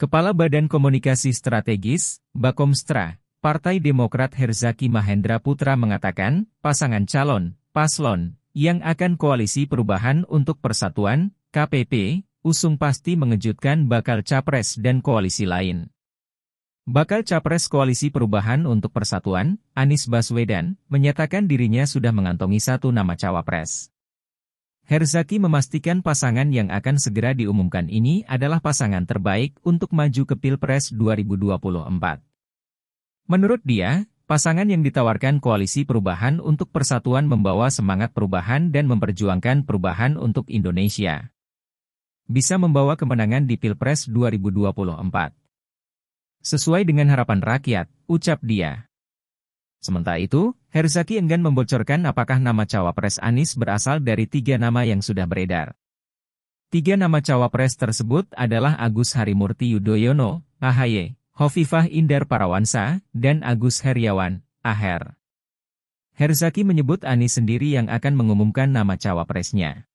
Kepala Badan Komunikasi Strategis, Bakomstra, Partai Demokrat Herzaki Mahendra Putra mengatakan, pasangan calon, paslon, yang akan koalisi perubahan untuk persatuan, KPP, usung pasti mengejutkan bakal capres dan koalisi lain. Bakal capres Koalisi Perubahan untuk Persatuan, Anies Baswedan, menyatakan dirinya sudah mengantongi satu nama cawapres. Herzaki memastikan pasangan yang akan segera diumumkan ini adalah pasangan terbaik untuk maju ke Pilpres 2024. Menurut dia, pasangan yang ditawarkan koalisi perubahan untuk persatuan membawa semangat perubahan dan memperjuangkan perubahan untuk Indonesia. Bisa membawa kemenangan di Pilpres 2024. Sesuai dengan harapan rakyat, ucap dia. Sementara itu, Herzaki enggan membocorkan apakah nama cawapres Anies berasal dari tiga nama yang sudah beredar. Tiga nama cawapres tersebut adalah Agus Harimurti Yudhoyono, AHY, Hovifah Indar Parawansa, dan Agus Heriawan, AHER. Herzaki menyebut Anies sendiri yang akan mengumumkan nama cawapresnya.